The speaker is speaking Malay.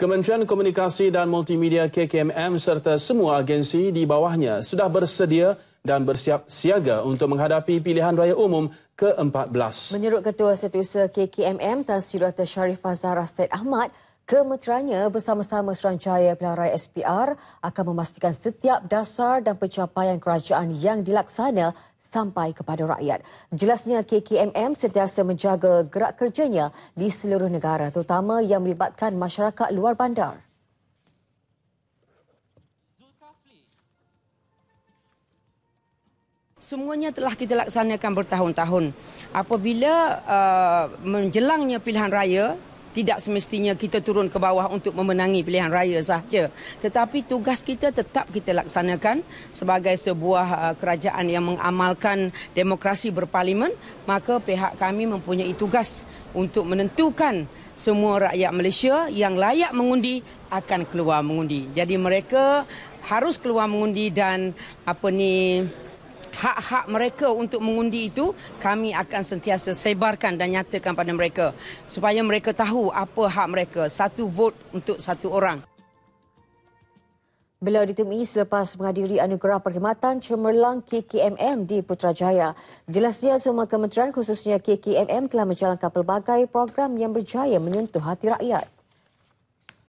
Kementerian Komunikasi dan Multimedia KKMM serta semua agensi di bawahnya sudah bersedia dan bersiap siaga untuk menghadapi pilihan raya umum ke-14. Menurut Ketua Setiausaha KKMM Tan Sri Dr. Sharifah Zahra Said Ahmad, kementeriannya bersama-sama Suruhanjaya Pilihan Raya SPR akan memastikan setiap dasar dan pencapaian kerajaan yang dilaksana sampai kepada rakyat. Jelasnya KKMM sentiasa menjaga gerak kerjanya di seluruh negara terutama yang melibatkan masyarakat luar bandar. Semuanya telah kita laksanakan bertahun-tahun. Apabila uh, menjelangnya pilihan raya, tidak semestinya kita turun ke bawah untuk memenangi pilihan raya sahaja. Tetapi tugas kita tetap kita laksanakan sebagai sebuah uh, kerajaan yang mengamalkan demokrasi berparlimen, maka pihak kami mempunyai tugas untuk menentukan semua rakyat Malaysia yang layak mengundi akan keluar mengundi. Jadi mereka harus keluar mengundi dan apa ni hak-hak mereka untuk mengundi itu kami akan sentiasa sebarkan dan nyatakan pada mereka supaya mereka tahu apa hak mereka satu vote untuk satu orang. Beliau ditemui selepas menghadiri anugerah perkhidmatan cemerlang KKMM di Putrajaya. Jelasnya semua kementerian khususnya KKMM telah menjalankan pelbagai program yang berjaya menyentuh hati rakyat.